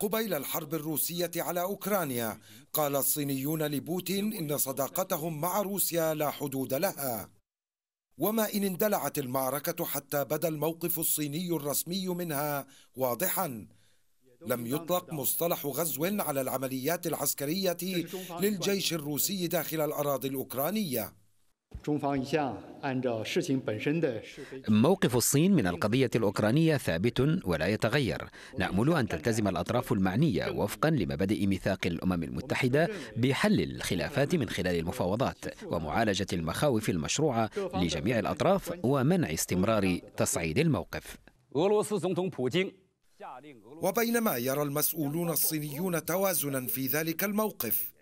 قبيل الحرب الروسية على أوكرانيا قال الصينيون لبوتين إن صداقتهم مع روسيا لا حدود لها وما إن اندلعت المعركة حتى بدا الموقف الصيني الرسمي منها واضحاً لم يطلق مصطلح غزو على العمليات العسكرية للجيش الروسي داخل الأراضي الأوكرانية موقف الصين من القضية الأوكرانية ثابت ولا يتغير نأمل أن تلتزم الأطراف المعنية وفقا لمبادئ ميثاق الأمم المتحدة بحل الخلافات من خلال المفاوضات ومعالجة المخاوف المشروعة لجميع الأطراف ومنع استمرار تصعيد الموقف وبينما يرى المسؤولون الصينيون توازنا في ذلك الموقف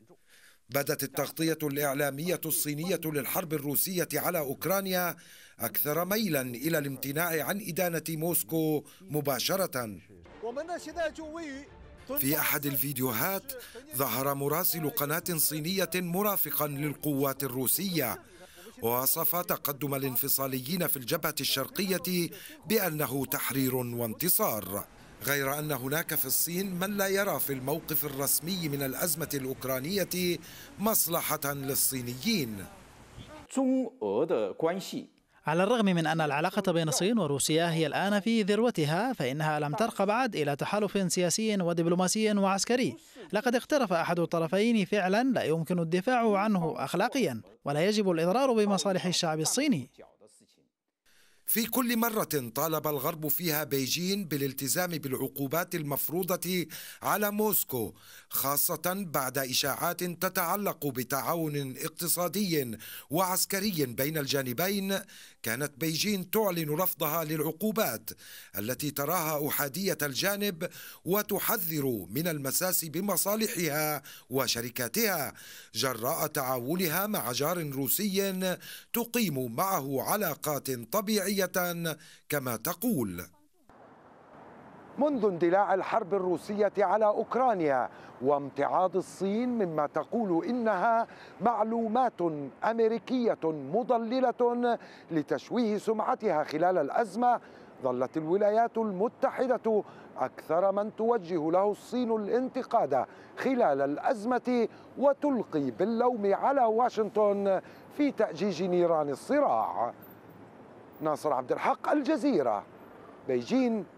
بدت التغطية الإعلامية الصينية للحرب الروسية على أوكرانيا أكثر ميلا إلى الامتناع عن إدانة موسكو مباشرة في أحد الفيديوهات ظهر مراسل قناة صينية مرافقا للقوات الروسية ووصف تقدم الانفصاليين في الجبهة الشرقية بأنه تحرير وانتصار غير أن هناك في الصين من لا يرى في الموقف الرسمي من الأزمة الأوكرانية مصلحة للصينيين على الرغم من أن العلاقة بين الصين وروسيا هي الآن في ذروتها فإنها لم ترقى بعد إلى تحالف سياسي ودبلوماسي وعسكري لقد اقترف أحد الطرفين فعلا لا يمكن الدفاع عنه أخلاقيا ولا يجب الإضرار بمصالح الشعب الصيني في كل مرة طالب الغرب فيها بيجين بالالتزام بالعقوبات المفروضة على موسكو خاصة بعد إشاعات تتعلق بتعاون اقتصادي وعسكري بين الجانبين كانت بيجين تعلن رفضها للعقوبات التي تراها أحادية الجانب وتحذر من المساس بمصالحها وشركاتها جراء تعاونها مع جار روسي تقيم معه علاقات طبيعية عالمية كما تقول منذ اندلاع الحرب الروسية على أوكرانيا وامتعاض الصين مما تقول إنها معلومات أمريكية مضللة لتشويه سمعتها خلال الأزمة ظلت الولايات المتحدة أكثر من توجه له الصين الانتقاد خلال الأزمة وتلقي باللوم على واشنطن في تأجيج نيران الصراع ناصر عبد الحق الجزيرة بيجين